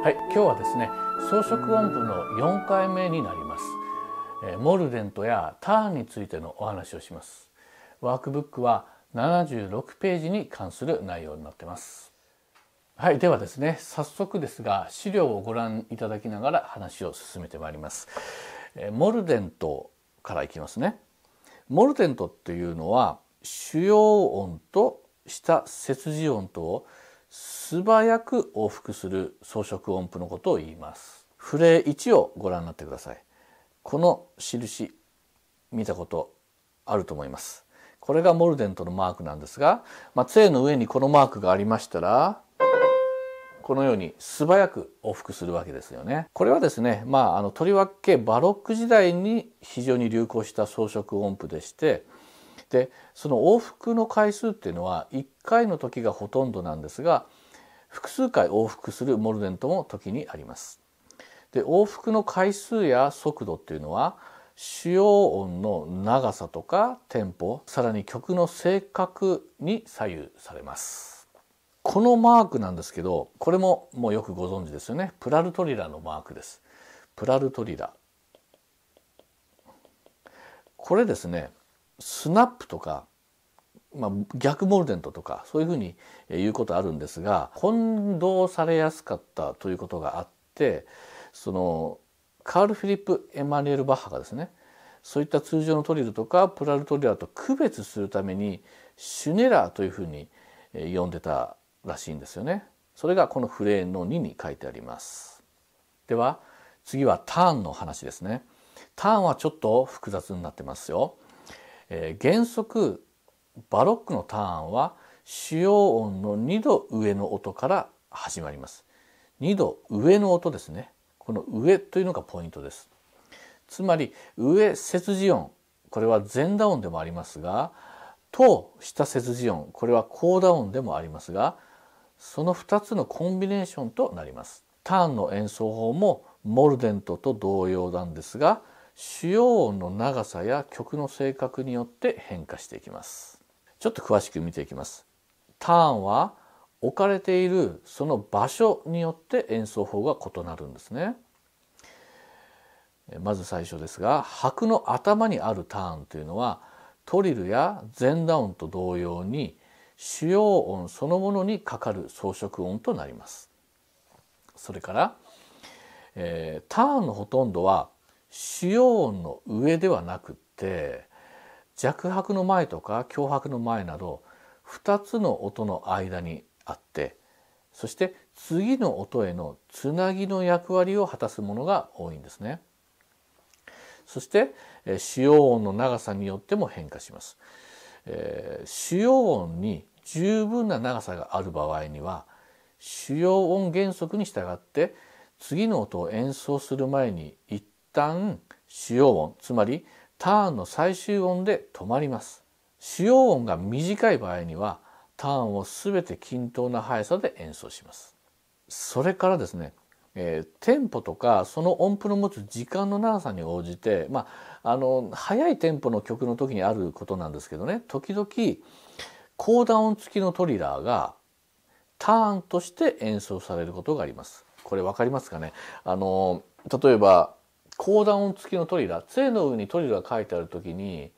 はい、今日はですね装飾音符の4回目になります、モルデントやターンについてのお話をしますワークブックは76ページに関する内容になってますはい、ではですね早速ですが資料をご覧いただきながら話を進めてまいります、モルデントからいきますねモルデントっていうのは主要音と下切字音とを素早く往復する装飾音符のことを言います。フレー1をご覧になってください。この印見たことあると思います。これがモルデントのマークなんですが、まあ、杖の上にこのマークがありましたら、このように素早く往復するわけですよね。これはですね、まあ、あのとりわけバロック時代に非常に流行した装飾音符でして、でその往復の回数っていうのは1回の時がほとんどなんですが複数回往復するモルデントも時にあります。で往復の回数や速度っていうのは主要音の長さとかテンポさらに曲の性格に左右されます。このマークなんですけどこれももうよくご存知ですよねプラルトリラのマークです。プラルトリラこれですねスナップとか、まあ、逆モルデントとかそういうふうに言うことあるんですが混同されやすかったということがあってそのカール・フィリップ・エマニュエル・バッハがですねそういった通常のトリルとかプラルトリラと区別するためにシュネラーというふうに呼んでたらしいんですよね。それがこのフレーの2に書いてあります。では次はターンの話ですね。ターンはちょっと複雑になってますよ。えー、原則バロックのターンは主要音の2度上の音から始まります。2度上の音ですね。この上というのがポイントです。つまり上切字音、これは前打音でもありますが、と下切字音、これは高打音でもありますが、その2つのコンビネーションとなります。ターンの演奏法もモルデントと同様なんですが、主要音の長さや曲の性格によって変化していきます。ちょっと詳しく見ていきます。ターンは置かれているその場所によって演奏法が異なるんですね。まず最初ですが拍の頭にあるターンというのはトリルや前段音と同様に主要音そのものにかかる装飾音となります。それから、えー、ターンのほとんどは主要音の上ではなくって弱拍の前とか強拍の前など2つの音の間にあってそして次の音へのつなぎの役割を果たすものが多いんですね。そして主要音の長さによっても変化します。えー、主要音に十分な長さがある場合には主要音原則に従って次の音を演奏する前に一旦主要音つまりターンの最終音で止まります。主要音が短い場合にはターンをすべて均等な速さで演奏します。それからですね、えー、テンポとかその音符の持つ時間の長さに応じて、まあ、あの速いテンポの曲の時にあることなんですけどね時々高打音付きのトリラーがターンとして演奏されることがあります。これわかりますかねあの例えば高段音付きのトリラ杖の上にトリラが書いてある時に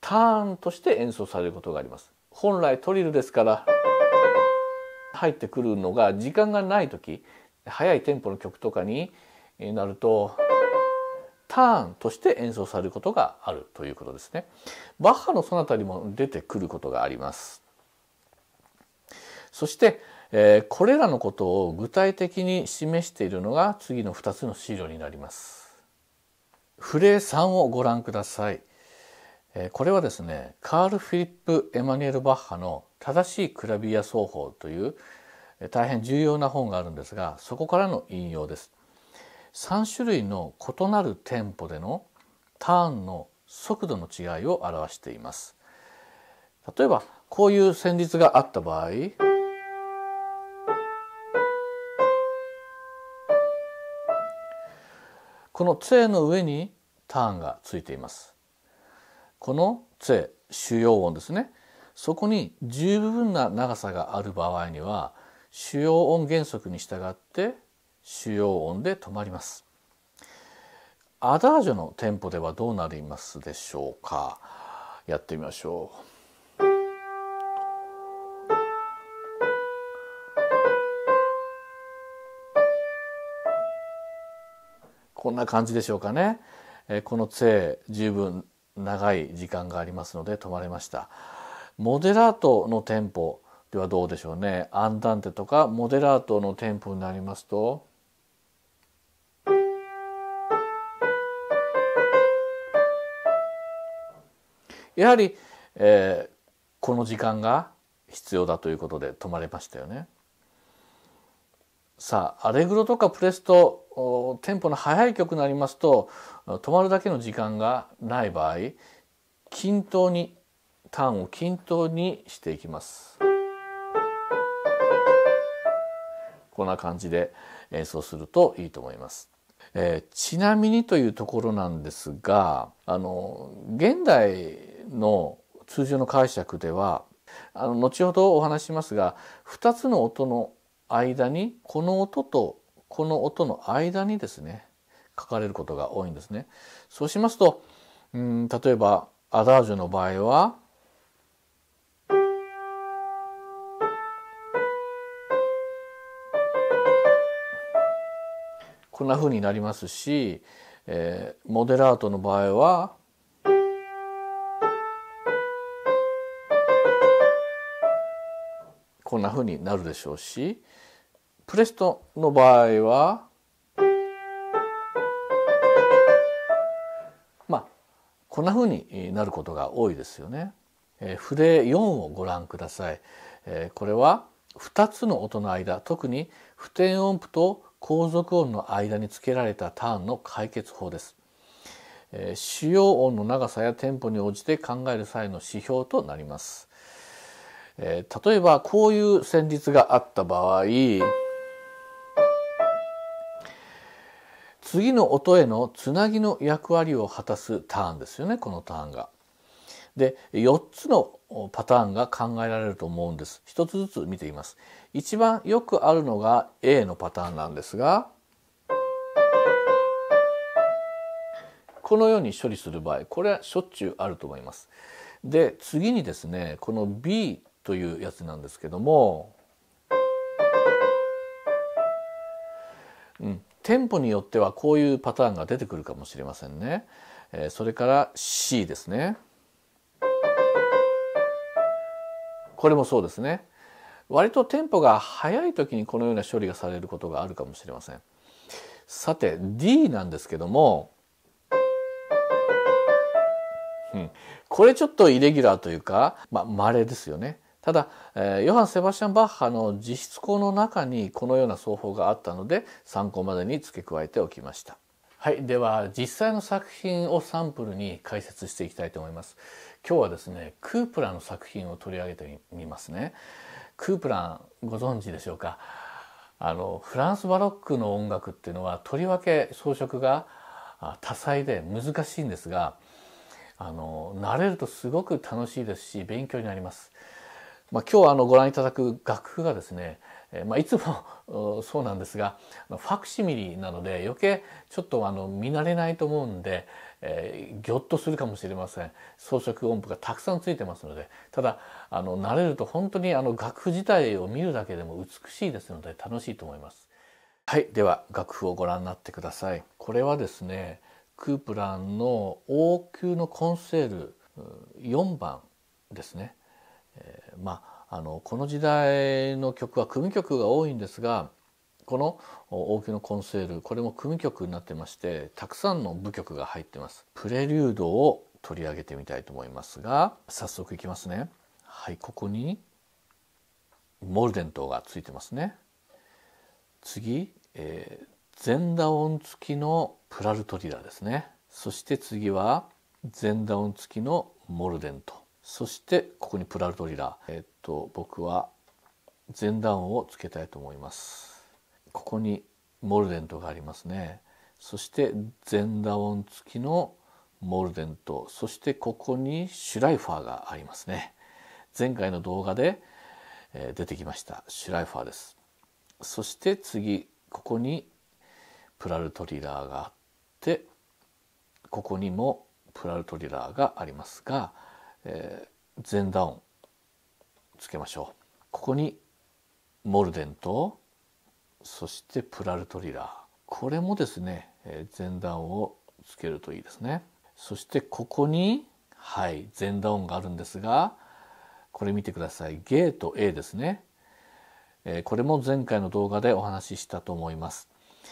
ターンとして演奏されることがあります本来トリルですから入ってくるのが時間がない時速いテンポの曲とかになるとターンとして演奏されることがあるということですねバッハのソナタにも出てくることがありますそしてえー、これらのことを具体的に示しているのが次の2つの資料になります。フレー3をご覧ください。えー、これはですねカール・フィリップ・エマニュエル・バッハの「正しいクラビア奏法」という大変重要な本があるんですがそこからの引用です。3種類の異なるテンポでのターンの速度の違いを表しています。例えばこういう旋律があった場合。この杖の上にターンがついています。この杖、主要音ですね。そこに十分な長さがある場合には主要音原則に従って主要音で止まります。アダージョのテンポではどうなりますでしょうかやってみましょう。こんな感じでしょうかね。えこの杖十分長い時間がありますので止まれました。モデラートのテンポではどうでしょうね。アンダンテとかモデラートのテンポになりますと、やはり、えー、この時間が必要だということで止まれましたよね。さあアレグロとかプレストテンポの速い曲になりますと止まるだけの時間がない場合均等にターンを均等にしていきます。こんな感じで演奏するといいと思います。えー、ちなみにというところなんですがあの現代の通常の解釈ではあの後ほどお話しますが二つの音の間にこの音とこの音の間にですね書かれることが多いんですね。そうしますとうん例えばアダージュの場合はこんな風になりますし、えー、モデラートの場合はこんな風になるでしょうしプレストの場合はまあこんな風になることが多いですよね。えー、筆4をご覧ください、えー、これは2つの音の間特に不転音符と後続音の間につけられたターンの解決法です、えー、使用音の長さやテンポに応じて考える際の指標となりますえー、例えばこういう旋律があった場合次の音へのつなぎの役割を果たすターンですよねこのターンが。で4つのパターンが考えられると思うんです。一つずつ見ています。一番よくあるのが A のパターンなんですがこのように処理する場合これはしょっちゅうあると思います。で次にですねこの B というやつなんですけども、うん、店舗によってはこういうパターンが出てくるかもしれませんね。えー、それから C ですね。これもそうですね。割とテンポが早い時にこのような処理がされることがあるかもしれません。さて D なんですけども、うん、これちょっとイレギュラーというかまあ稀ですよね。ただ、えー、ヨハン・セバシャン・バッハの自筆校の中にこのような奏法があったので参考までに付け加えておきました。はい、では実際の作品をサンプルに解説していきたいと思います。今日はですね、クープランの作品を取り上げてみますね。クープランご存知でしょうかあのフランスバロックの音楽っていうのはとりわけ装飾が多彩で難しいんですがあの慣れるとすごく楽しいですし勉強になります。まあ、今日あのご覧いただく楽譜がですね、まあ、いつも そうなんですがファクシミリなので余計ちょっとあの見慣れないと思うんで、えー、ぎょっとするかもしれません装飾音符がたくさんついてますのでただあの慣れると本当にあの楽譜自体を見るだけでも美しいですので楽しいと思います。はいでは楽譜をご覧になってください。これはですねクープランの王宮のコンセール4番ですね。えー、まああのこの時代の曲は組曲が多いんですがこの「王宮のコンセール」これも組曲になってましてたくさんの部曲が入ってます。プレリュードを取り上げてみたいと思いますが早速いきますね。はいここにモルデントがついてますね。次、えー、全打音付きのプラルトリラですねそして次は全打音付きのモルデントそしてここにプラルトリラえっと僕は前段をつけたいと思いますここにモルデントがありますねそして前打音付きのモルデントそしてここにシュライファーがありますね前回の動画で出てきましたシュライファーですそして次ここにプラルトリラーがあってここにもプラルトリラーがありますがえー、ダウンつけましょうここにモルデンとそしてプラルトリラーこれもですね、えー、前段をつけるといいですねそしてここにはい前段音があるんですがこれ見てくださいゲート A ですね、えー、これも前回の動画でお話ししたと思います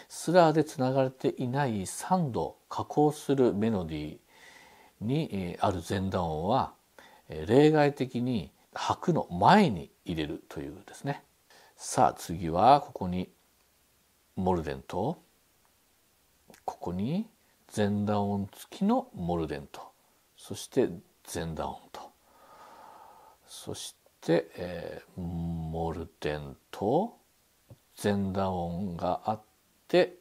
スラーでつながれていない3度加工するメロディーにある前段音は例外的に白の前に入れるというですねさあ次はここにモルデンとここに前段音付きのモルデンとそして前段音とそして、えモルデンと前段音があって、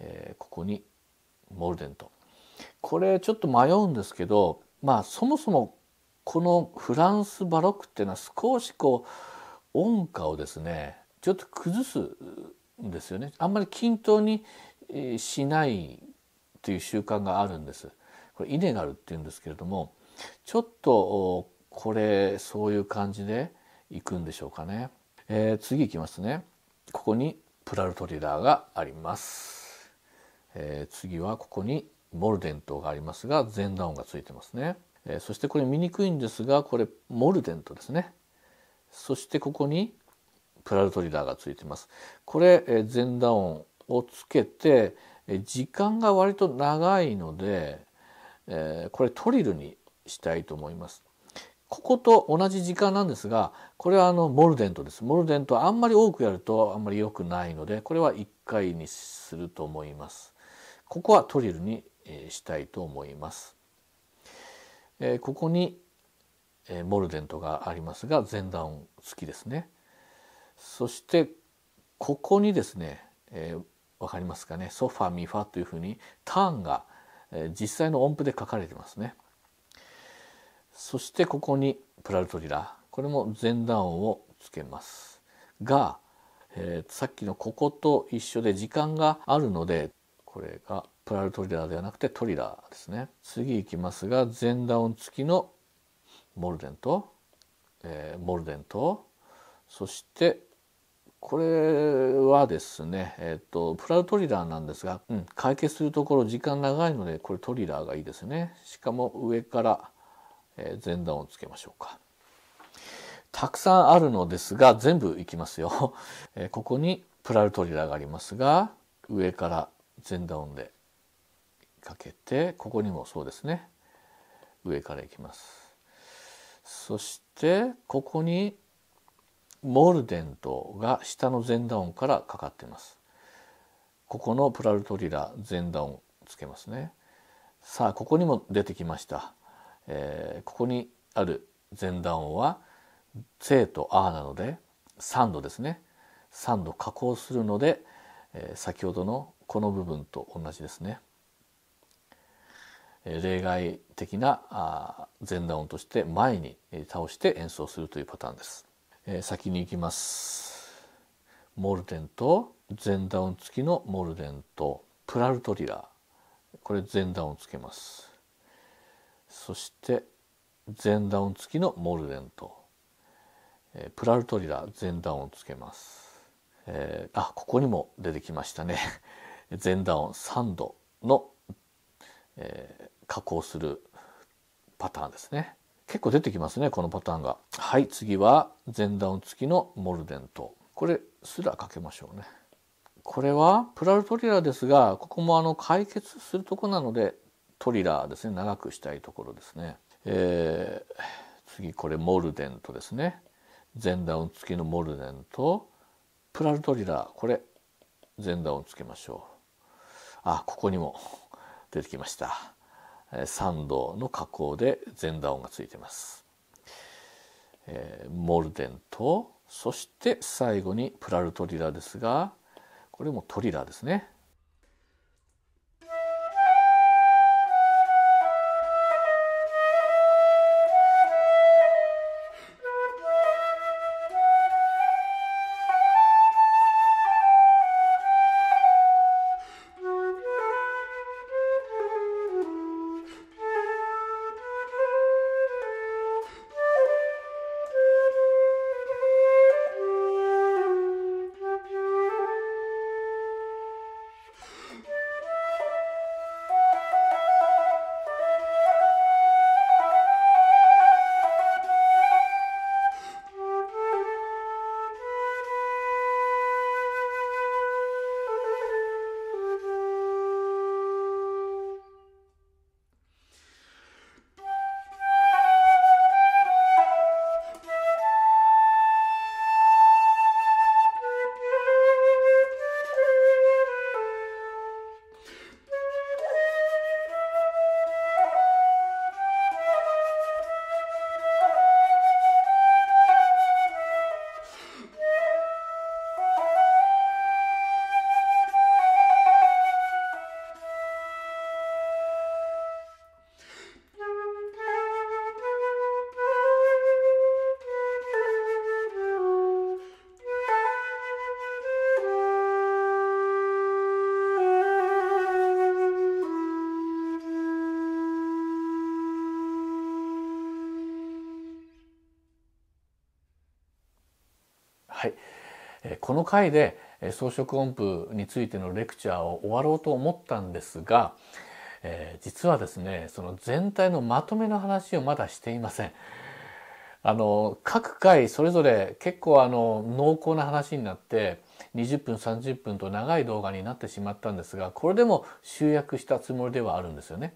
えここにモルデンとこれちょっと迷うんですけどまあそもそもこのフランスバロックっていうのは少しこう音歌をですねちょっと崩すんですよねあんまり均等にしないという習慣があるんですこれイネガルっていうんですけれどもちょっとこれそういう感じでいくんでしょうかね、えー、次いきますねここにプラルトリラーがあります、えー、次はここにモルデントがありますが前段音がついてますねえー、そしてこれ見にくいんですがこれモルデントですねそしてここにプラルトリダーがついてます。これ、えー、前段音をつけて、えー、時間が割と長いので、えー、これトリルにしたいと思います。ここと同じ時間なんですが、これはあのモルデントです。モルデントあんまり多くやるとあんまり良くないので、これは1回にすると思います。ここはトリルにしたいと思います。えー、ここに、えー、モルデントがありますが前段付きですねそしてここにですね、えー、分かりますかねソファミファというふうにターンが、え実際の音符で書かれてますねそしてここにプラルトリラこれも前段音をつけますが、えー、さっきのここと一緒で時間があるのでこれがプラルトリラーではなくてトリラーですね次いきますが全ダウン付きのモルデンと、えー、モルデンとそしてこれはですね、えっ、ー、とプラルトリラーなんですが、うん、解決するところ時間長いのでこれトリラーがいいですねしかも上から、えー、前段をつけましょうかたくさんあるのですが全部いきますよ、えー、ここにプラルトリラーがありますが上から全打音でかけてここにもそうですね上からいきますそしてここにモルデントが下の全打音からかかっていますここのプラルトリラ全打音つけますねさあここにも出てきました、えー、ここにある全段音は正とあなので3度ですね3度加工するので、えー、先ほどのこの部分と同じですね。例外的な前段音として前に倒して演奏するというパターンです。先に行きます。モルデンと前段音付きのモルデンとプラルトリラー。これ前段音付けます。そして前段音付きのモルデンとプラルトリラ前段音付けます。えー、あここにも出てきましたね。前段を3度の、えー、加工するパターンですね。結構出てきますね、このパターンが。はい、次は前段付きのモルデント。これすらかけましょうね。これはプラルトリラーですが、ここもあの解決するとこなので、トリラーですね、長くしたいところですね。えー、次これモルデントですね。前段付きのモルデント、プラルトリラー、これ前段をつけましょう。あここにも出てきました3度の加工で全段音がついてます、えー、モルデンとそして最後にプラルトリラですがこれもトリラですねこの回で装飾音符についてのレクチャーを終わろうと思ったんですが、えー、実はですねその全体のまとめの話をまだしていません。あの各回それぞれ結構あの濃厚な話になって20分30分と長い動画になってしまったんですがこれでも集約したつもりではあるんですよね。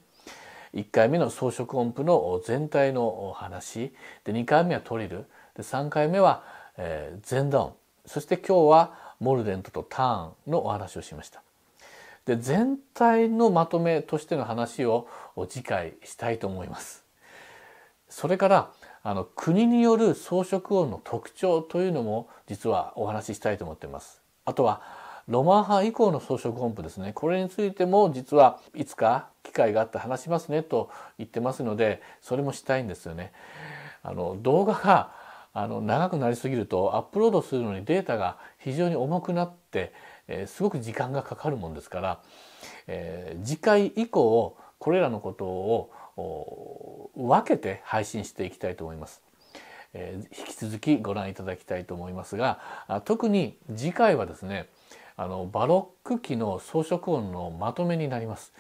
1回目の装飾音符の全体の話で2回目はトリルで3回目は、えー、前段そして今日はモルデントとターンのお話をしました。で全体のまとめとしての話を次回したいと思います。それからあの国による装飾音の特徴というのも実はお話ししたいと思っています。あとはロマン派以降の装飾音符ですねこれについても実はいつか機会があって話しますねと言ってますのでそれもしたいんですよね。あの動画があの長くなりすぎるとアップロードするのにデータが非常に重くなって、えー、すごく時間がかかるもんですから、えー、次回以降これらのことを分けて配信していきたいと思います。えー、引き続きご覧いただきたいと思いますが特に次回はですねあのバロック期の装飾音のまとめになります。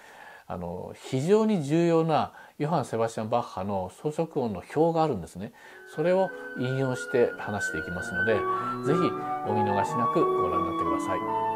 あの非常に重要なヨハン・セバスチャン・バッハの装飾音の表があるんですねそれを引用して話していきますので是非お見逃しなくご覧になってください。